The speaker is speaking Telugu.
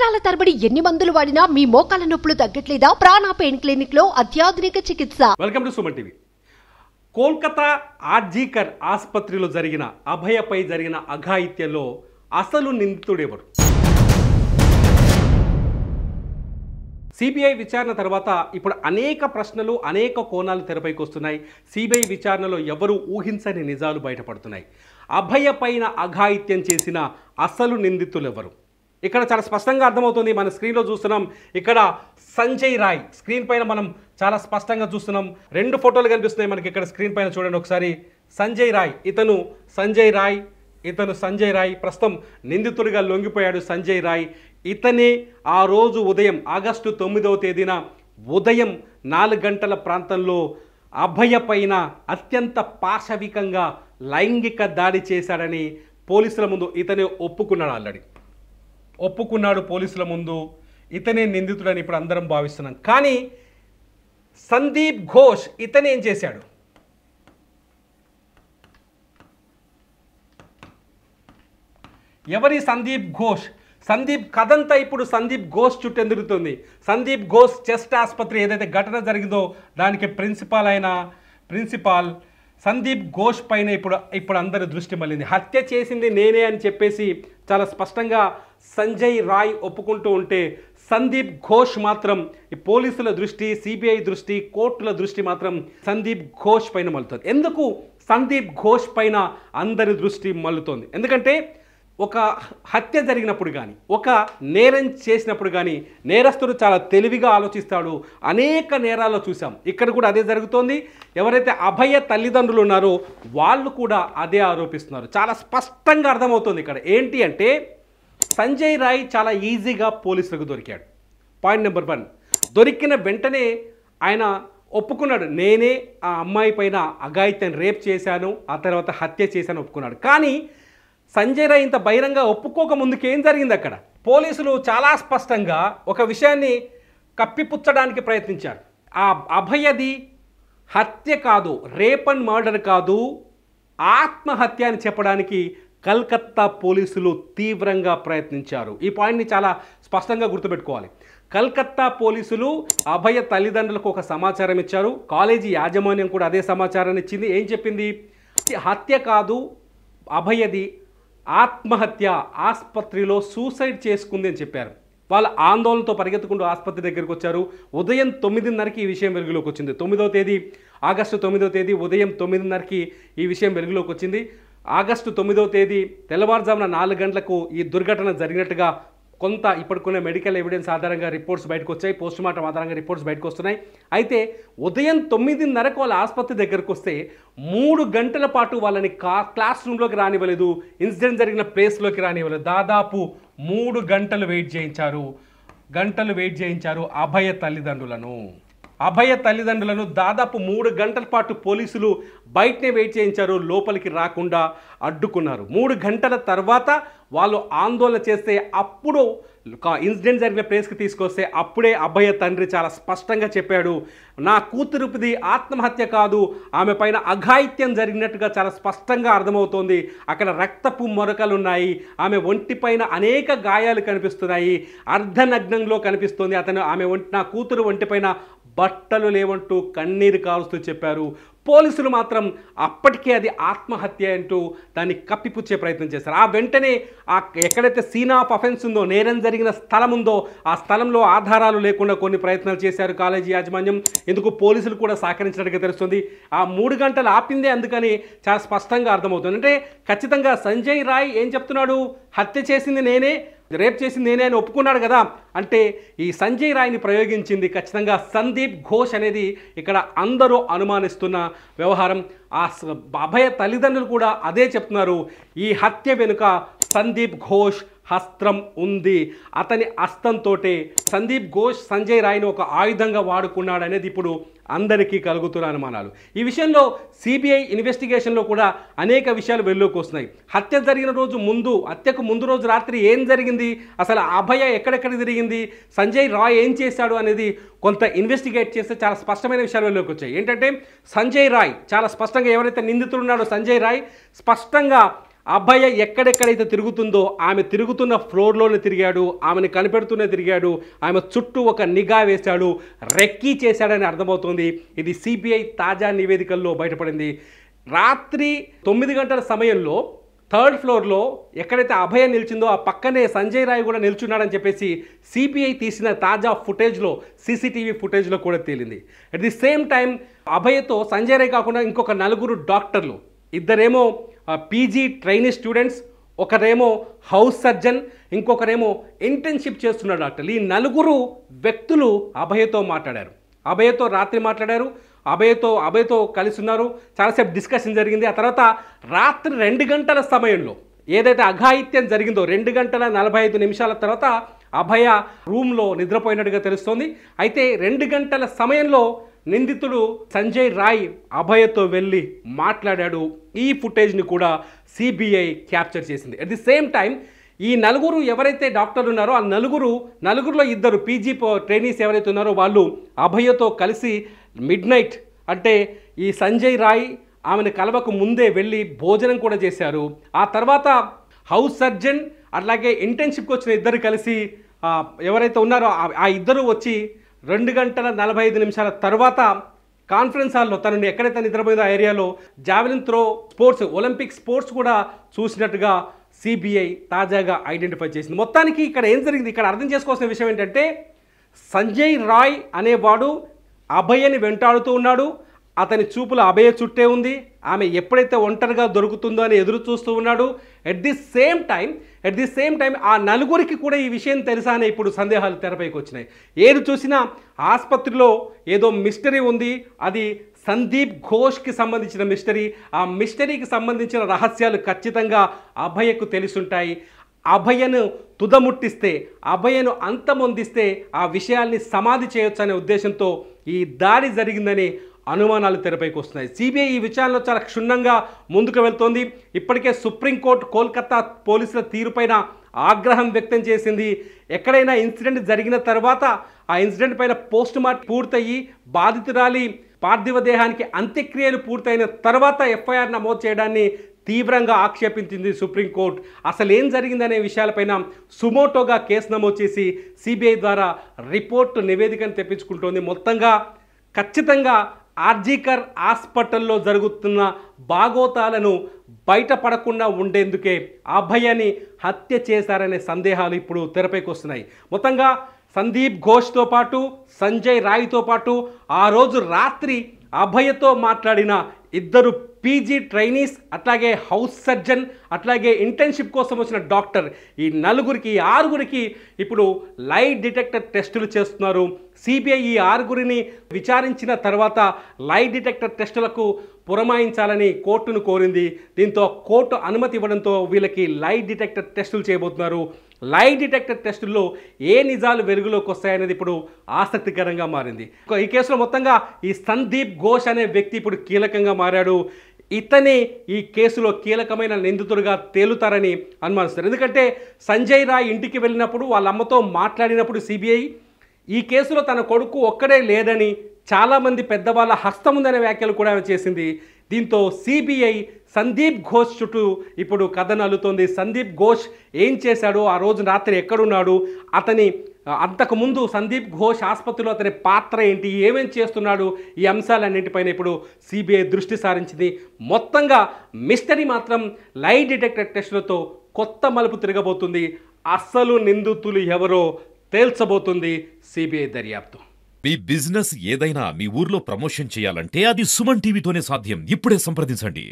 సంవత్సరాల తరబడి ఎన్ని మందులు వాడినా మీ మోకాల నొప్పులు తగ్గట్లేదా ప్రాణ పెయిన్ క్లినిక్ లో అత్యాధునిక చికిత్స welcome to Suman TV Kolkata RG Kar ఆసుపత్రిలో జరిగిన అభయపై జరిగిన అఘాయిత్యంలో అసలు నిందితుడెవరు సిబిఐ విచారణ తర్వాత ఇప్పుడు అనేక ప్రశ్నలు అనేక కోణాలు తెరపైకి వస్తున్నాయి సిబిఐ విచారణలో ఎవరు ఊహించని నిజాలు బయటపడుతున్నాయి అభయ పైన అఘాయిత్యం చేసిన అసలు నిందితులెవరు ఇక్కడ చాలా స్పష్టంగా అర్థమవుతుంది మన స్క్రీన్లో చూస్తున్నాం ఇక్కడ సంజయ్ రాయ్ స్క్రీన్ పైన మనం చాలా స్పష్టంగా చూస్తున్నాం రెండు ఫోటోలు కనిపిస్తున్నాయి మనకి ఇక్కడ స్క్రీన్ పైన చూడండి ఒకసారి సంజయ్ రాయ్ ఇతను సంజయ్ రాయ్ ఇతను సంజయ్ రాయ్ ప్రస్తుతం నిందితుడిగా లొంగిపోయాడు సంజయ్ రాయ్ ఇతనే ఆ రోజు ఉదయం ఆగస్టు తొమ్మిదవ తేదీన ఉదయం నాలుగు గంటల ప్రాంతంలో అభయ పైన అత్యంత పాశవికంగా లైంగిక దాడి చేశాడని పోలీసుల ముందు ఇతనే ఒప్పుకున్నాడు ఆల్రెడీ ఒప్పుకున్నాడు పోలీసుల ముందు ఇతనే నిందితుడని ఇప్పుడు అందరం భావిస్తున్నాం కానీ సందీప్ ఘోష్ ఇతనేం చేశాడు ఎవరి సందీప్ ఘోష్ సందీప్ కథంతా ఇప్పుడు సందీప్ ఘోష్ చుట్టూ సందీప్ ఘోష్ చెస్ట్ ఆసుపత్రి ఏదైతే ఘటన జరిగిందో దానికి ప్రిన్సిపాల్ అయిన ప్రిన్సిపాల్ సందీప్ ఘోష్ పైన ఇప్పుడు ఇప్పుడు అందరి దృష్టి మళ్ళింది హత్య చేసింది నేనే అని చెప్పేసి చాలా స్పష్టంగా సంజయ్ రాయ్ ఒప్పుకుంటూ ఉంటే సందీప్ ఘోష్ మాత్రం పోలీసుల దృష్టి సిబిఐ దృష్టి కోర్టుల దృష్టి మాత్రం సందీప్ ఘోష్ పైన మలుతుంది ఎందుకు సందీప్ ఘోష్ పైన అందరి దృష్టి మల్లుతోంది ఎందుకంటే ఒక హత్య జరిగినప్పుడు కానీ ఒక నేరం చేసినప్పుడు కానీ నేరస్తుడు చాలా తెలివిగా ఆలోచిస్తాడు అనేక నేరాల్లో చూసాం ఇక్కడ కూడా అదే జరుగుతోంది ఎవరైతే అభయ తల్లిదండ్రులు ఉన్నారో వాళ్ళు కూడా అదే ఆరోపిస్తున్నారు చాలా స్పష్టంగా అర్థమవుతుంది ఇక్కడ ఏంటి అంటే సంజయ్ రాయ్ చాలా ఈజీగా పోలీసులకు దొరికాడు పాయింట్ నెంబర్ వన్ దొరికిన వెంటనే ఆయన ఒప్పుకున్నాడు నేనే ఆ అమ్మాయి పైన అఘాయిత్యం రేప్ చేశాను ఆ తర్వాత హత్య చేశాను ఒప్పుకున్నాడు కానీ సంజయ్ రాయ్ ఇంత బహిరంగ ఒప్పుకోక ముందుకు ఏం జరిగింది అక్కడ పోలీసులు చాలా స్పష్టంగా ఒక విషయాన్ని కప్పిపుచ్చడానికి ప్రయత్నించారు ఆ అభయది హత్య కాదు రేప్ అండ్ మర్డర్ కాదు ఆత్మహత్య అని చెప్పడానికి కల్కత్తా పోలీసులు తీవ్రంగా ప్రయత్నించారు ఈ పాయింట్ని చాలా స్పష్టంగా గుర్తుపెట్టుకోవాలి కల్కత్తా పోలీసులు అభయ తల్లిదండ్రులకు ఒక సమాచారం ఇచ్చారు కాలేజీ యాజమాన్యం కూడా అదే సమాచారాన్ని ఇచ్చింది ఏం చెప్పింది హత్య కాదు అభయది ఆత్మహత్య ఆసుపత్రిలో సూసైడ్ చేసుకుంది అని చెప్పారు వాళ్ళ ఆందోళనతో పరిగెత్తుకుంటూ ఆసుపత్రి దగ్గరికి వచ్చారు ఉదయం తొమ్మిదిన్నరకి ఈ విషయం వెలుగులోకి వచ్చింది తొమ్మిదో తేదీ ఆగస్టు తొమ్మిదో తేదీ ఉదయం తొమ్మిదిన్నరకి ఈ విషయం వెలుగులోకి వచ్చింది ఆగస్టు తొమ్మిదో తేదీ తెల్లవారుజామున నాలుగు గంటలకు ఈ దుర్ఘటన జరిగినట్టుగా కొంత ఇప్పటికున్న మెడికల్ ఎవిడెన్స్ ఆధారంగా రిపోర్ట్స్ బయటకు వచ్చాయి పోస్ట్ మార్టం ఆధారంగా రిపోర్ట్స్ బయటకు వస్తున్నాయి అయితే ఉదయం తొమ్మిదిన్నరకు వాళ్ళ ఆసుపత్రి దగ్గరకు వస్తే మూడు గంటల పాటు వాళ్ళని కా క్లాస్ రూమ్లోకి రానివ్వలేదు ఇన్సిడెంట్ జరిగిన ప్లేస్లోకి రానివ్వలేదు దాదాపు మూడు గంటలు వెయిట్ చేయించారు గంటలు వెయిట్ చేయించారు అభయ తల్లిదండ్రులను అభయ తల్లిదండ్రులను దాదాపు మూడు గంటల పాటు పోలీసులు బయటనే వెయిట్ చేయించారు లోపలికి రాకుండా అడ్డుకున్నారు మూడు గంటల తర్వాత వాళ్ళు ఆందోళన చేస్తే అప్పుడు ఇన్సిడెంట్ జరిగిన ప్లేస్కి తీసుకొస్తే అప్పుడే అభయ తండ్రి చాలా స్పష్టంగా చెప్పాడు నా కూతురుపిది ఆత్మహత్య కాదు ఆమె పైన అఘాయిత్యం జరిగినట్టుగా చాలా స్పష్టంగా అర్థమవుతోంది అక్కడ రక్తపు మొరకలు ఉన్నాయి ఆమె ఒంటిపైన అనేక గాయాలు కనిపిస్తున్నాయి అర్ధనగ్నంలో కనిపిస్తుంది అతను ఆమె ఒంటి నా కూతురు ఒంటిపైన బట్టలు లేవంటూ కన్నీరు కాలుస్తూ చెప్పారు పోలీసులు మాత్రం అప్పటికే అది ఆత్మహత్య అంటూ దాన్ని కప్పిపుచ్చే ప్రయత్నం చేశారు ఆ వెంటనే ఆ ఎక్కడైతే సీన్ ఆఫ్ అఫెన్స్ ఉందో నేరం జరిగిన స్థలం ఉందో ఆ స్థలంలో ఆధారాలు లేకుండా కొన్ని ప్రయత్నాలు చేశారు కాలేజీ యాజమాన్యం ఎందుకు పోలీసులు కూడా సహకరించినట్టుగా తెలుస్తుంది ఆ మూడు గంటలు ఆపిందే అందుకని చాలా స్పష్టంగా అర్థమవుతుంది అంటే ఖచ్చితంగా సంజయ్ రాయ్ ఏం చెప్తున్నాడు హత్య చేసింది నేనే రేప్ చేసింది నేనే అని ఒప్పుకున్నాడు కదా అంటే ఈ సంజయ్ రాయ్ని ప్రయోగించింది ఖచ్చితంగా సందీప్ ఘోష్ అనేది ఇక్కడ అందరూ అనుమానిస్తున్న వ్యవహారం ఆ అభయ తల్లిదండ్రులు కూడా అదే చెప్తున్నారు ఈ హత్య వెనుక సందీప్ ఘోష్ హస్త్రం ఉంది అతని హస్తంతో సందీప్ ఘోష్ సంజయ్ రాయ్ని ఒక ఆయుధంగా వాడుకున్నాడనేది ఇప్పుడు అందరికీ కలుగుతున్న అనుమానాలు ఈ విషయంలో సిబిఐ ఇన్వెస్టిగేషన్లో కూడా అనేక విషయాలు వెల్లోకి వస్తున్నాయి హత్య జరిగిన రోజు ముందు హత్యకు ముందు రోజు రాత్రి ఏం జరిగింది అసలు అభయ ఎక్కడెక్కడ జరిగింది సంజయ్ రాయ్ ఏం చేశాడు అనేది కొంత ఇన్వెస్టిగేట్ చేస్తే చాలా స్పష్టమైన విషయాలు వెళ్ళలోకి వచ్చాయి ఏంటంటే సంజయ్ రాయ్ చాలా స్పష్టంగా ఎవరైతే నిందితులు ఉన్నాడో సంజయ్ రాయ్ స్పష్టంగా అబ్బాయి ఎక్కడెక్కడైతే తిరుగుతుందో ఆమె తిరుగుతున్న ఫ్లోర్లోనే తిరిగాడు ఆమెను కనిపెడుతూనే తిరిగాడు ఆమె చుట్టూ ఒక నిఘా వేశాడు రెక్కీ చేశాడని అర్థమవుతుంది ఇది సిబిఐ తాజా నివేదికల్లో బయటపడింది రాత్రి తొమ్మిది గంటల సమయంలో థర్డ్ ఫ్లోర్లో ఎక్కడైతే అభయ నిలిచిందో ఆ పక్కనే సంజయ్ రాయ్ కూడా నిల్చున్నాడని చెప్పేసి సిపిఐ తీసిన తాజా ఫుటేజ్లో సీసీటీవీ ఫుటేజ్లో కూడా తేలింది అట్ ది సేమ్ టైం అభయతో సంజయ్ రాయ్ కాకుండా ఇంకొక నలుగురు డాక్టర్లు ఇద్దరేమో పీజీ ట్రైనీ స్టూడెంట్స్ ఒకరేమో హౌస్ సర్జన్ ఇంకొకరేమో ఇంటర్న్షిప్ చేస్తున్న డాక్టర్లు ఈ నలుగురు వ్యక్తులు అభయతో మాట్లాడారు అభయతో రాత్రి మాట్లాడారు అభయతో అభయతో కలిసి ఉన్నారు చాలాసేపు డిస్కషన్ జరిగింది ఆ తర్వాత రాత్రి రెండు గంటల సమయంలో ఏదైతే అఘాయిత్యం జరిగిందో రెండు గంటల నలభై ఐదు నిమిషాల తర్వాత అభయ రూమ్లో నిద్రపోయినట్టుగా తెలుస్తోంది అయితే రెండు గంటల సమయంలో నిందితుడు సంజయ్ రాయ్ అభయతో వెళ్ళి మాట్లాడాడు ఈ ఫుటేజ్ని కూడా సిబిఐ క్యాప్చర్ చేసింది అట్ ది సేమ్ టైం ఈ నలుగురు ఎవరైతే డాక్టర్లు ఉన్నారో ఆ నలుగురు నలుగురులో ఇద్దరు పీజీ ట్రైనీస్ ఎవరైతే ఉన్నారో వాళ్ళు అభయతో కలిసి మిడ్ నైట్ అంటే ఈ సంజయ్ రాయ్ ఆమెను కలవకు ముందే వెళ్ళి భోజనం కూడా చేశారు ఆ తర్వాత హౌస్ సర్జన్ అట్లాగే ఇంటర్న్షిప్కి వచ్చిన ఇద్దరు కలిసి ఎవరైతే ఉన్నారో ఆ ఇద్దరు వచ్చి రెండు గంటల నలభై ఐదు నిమిషాల తర్వాత కాన్ఫరెన్స్ హాల్లో తనని ఎక్కడైతే నిద్రపోయిందో ఆ ఏరియాలో javelin throw sports Olympic sports కూడా చూసినట్టుగా సిబిఐ తాజాగా ఐడెంటిఫై చేసింది మొత్తానికి ఇక్కడ ఏం జరిగింది ఇక్కడ అర్థం చేసుకోవాల్సిన విషయం ఏంటంటే సంజయ్ రాయ్ అనేవాడు అభయని వెంటాడుతూ ఉన్నాడు అతని చూపుల అభయ చుట్టే ఉంది ఆమె ఎప్పుడైతే ఒంటరిగా దొరుకుతుందో అని ఎదురు చూస్తూ ఉన్నాడు at the same time at the same time ఆ నలుగురికి కూడా ఈ విషయం తెలుసా ఇప్పుడు సందేహాలు తెరపైకి వచ్చినాయి ఏది చూసినా ఆసుపత్రిలో ఏదో మిస్టరీ ఉంది అది సందీప్ ఘోష్కి సంబంధించిన మిస్టరీ ఆ మిస్టరీకి సంబంధించిన రహస్యాలు ఖచ్చితంగా అభయకు తెలుసుంటాయి అభయను తుదముట్టిస్తే అభయను అంతమొందిస్తే ఆ విషయాల్ని సమాధి అనే ఉద్దేశంతో ఈ దాడి జరిగిందని అనుమానాలు తెరపైకి వస్తున్నాయి సిబిఐ ఈ విచారణలో చాలా క్షుణ్ణంగా ముందుకు వెళ్తోంది ఇప్పటికే సుప్రీంకోర్టు కోల్కతా పోలీసుల తీరుపైన ఆగ్రహం వ్యక్తం చేసింది ఎక్కడైనా ఇన్సిడెంట్ జరిగిన తర్వాత ఆ ఇన్సిడెంట్ పైన పోస్ట్ మార్టం పూర్తయ్యి బాధితురాలి పార్థివ దేహానికి అంత్యక్రియలు పూర్తయిన తర్వాత ఎఫ్ఐఆర్ నమోదు చేయడాన్ని తీవ్రంగా ఆక్షేపించింది సుప్రీంకోర్టు అసలు ఏం జరిగిందనే విషయాలపైన సుమోటోగా కేసు నమోదు చేసి సిబిఐ ద్వారా రిపోర్టు నివేదికను తెప్పించుకుంటోంది మొత్తంగా ఖచ్చితంగా ఆర్జీకర్ హాస్పిటల్లో జరుగుతున్న బాగోతాలను బయటపడకుండా ఉండేందుకే అభయని హత్య చేశారనే సందేహాలు ఇప్పుడు తెరపైకి వస్తున్నాయి మొత్తంగా సందీప్ ఘోష్తో పాటు సంజయ్ రాయ్తో పాటు ఆ రోజు రాత్రి అభయతో మాట్లాడిన ఇద్దరు పీజీ ట్రైనీస్ అట్లాగే హౌస్ సర్జన్ అట్లాగే ఇంటర్న్షిప్ కోసం వచ్చిన డాక్టర్ ఈ నలుగురికి ఆరుగురికి ఇప్పుడు లై డిటెక్టర్ టెస్టులు చేస్తున్నారు సిబిఐ ఈ ఆరుగురిని విచారించిన తర్వాత లై డిటెక్టర్ టెస్టులకు పురమాయించాలని కోర్టును కోరింది దీంతో కోర్టు అనుమతి ఇవ్వడంతో వీళ్ళకి లై డిటెక్టర్ టెస్టులు చేయబోతున్నారు లై డిటెక్టర్ టెస్టుల్లో ఏ నిజాలు వెలుగులోకి వస్తాయనేది ఇప్పుడు ఆసక్తికరంగా మారింది ఈ కేసులో మొత్తంగా ఈ సందీప్ ఘోష్ అనే వ్యక్తి ఇప్పుడు కీలకంగా మారాడు ఇతనే ఈ కేసులో కీలకమైన నిందితుడిగా తేలుతారని అనుమానిస్తారు ఎందుకంటే సంజయ్ రాయ్ ఇంటికి వెళ్ళినప్పుడు వాళ్ళ అమ్మతో మాట్లాడినప్పుడు సిబిఐ ఈ కేసులో తన కొడుకు ఒక్కడే లేదని చాలామంది పెద్దవాళ్ళ హస్తం ఉందనే వ్యాఖ్యలు కూడా ఆమె చేసింది దీంతో సిబిఐ సందీప్ ఘోష్ చుట్టూ ఇప్పుడు కథ నల్లుతోంది సందీప్ ఘోష్ ఏం చేశాడు ఆ రోజు రాత్రి ఎక్కడున్నాడు అతని అంతకుముందు సందీప్ ఘోష్ ఆసుపత్రిలో అతని పాత్ర ఏంటి ఏమేం చేస్తున్నాడు ఈ అంశాలన్నింటిపైన ఇప్పుడు సిబిఐ దృష్టి సారించింది మొత్తంగా మిస్టరీ మాత్రం లై డిటెక్టర్ టెస్టులతో కొత్త మలుపు తిరగబోతుంది అస్సలు నిందితులు ఎవరో తేల్చబోతుంది సిబిఐ దర్యాప్తు మీ బిజినెస్ ఏదైనా మీ ఊర్లో ప్రమోషన్ చేయాలంటే అది సుమన్ టీవీతోనే సాధ్యం ఇప్పుడే సంప్రదించండి